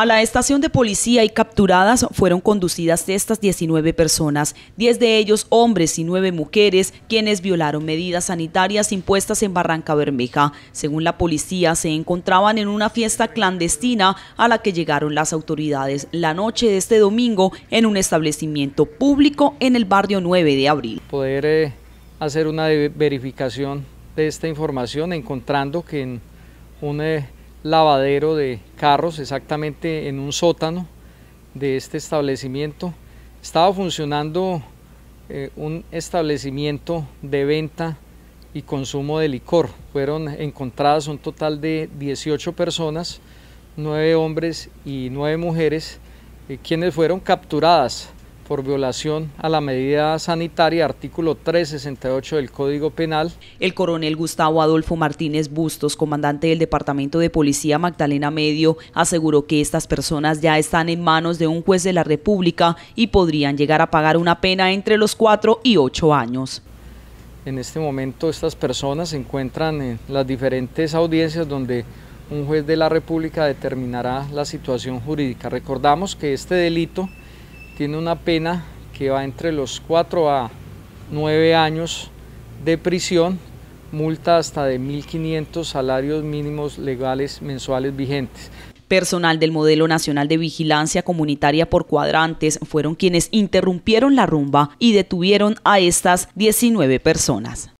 A la estación de policía y capturadas fueron conducidas estas 19 personas, 10 de ellos hombres y 9 mujeres, quienes violaron medidas sanitarias impuestas en Barranca Bermeja. Según la policía, se encontraban en una fiesta clandestina a la que llegaron las autoridades la noche de este domingo en un establecimiento público en el barrio 9 de abril. Poder eh, hacer una verificación de esta información encontrando que en un... Eh, lavadero de carros, exactamente en un sótano de este establecimiento. Estaba funcionando eh, un establecimiento de venta y consumo de licor. Fueron encontradas un total de 18 personas, 9 hombres y 9 mujeres, eh, quienes fueron capturadas por violación a la medida sanitaria, artículo 368 del Código Penal. El coronel Gustavo Adolfo Martínez Bustos, comandante del Departamento de Policía Magdalena Medio, aseguró que estas personas ya están en manos de un juez de la República y podrían llegar a pagar una pena entre los 4 y 8 años. En este momento estas personas se encuentran en las diferentes audiencias donde un juez de la República determinará la situación jurídica. Recordamos que este delito tiene una pena que va entre los 4 a 9 años de prisión, multa hasta de 1.500 salarios mínimos legales mensuales vigentes. Personal del Modelo Nacional de Vigilancia Comunitaria por Cuadrantes fueron quienes interrumpieron la rumba y detuvieron a estas 19 personas.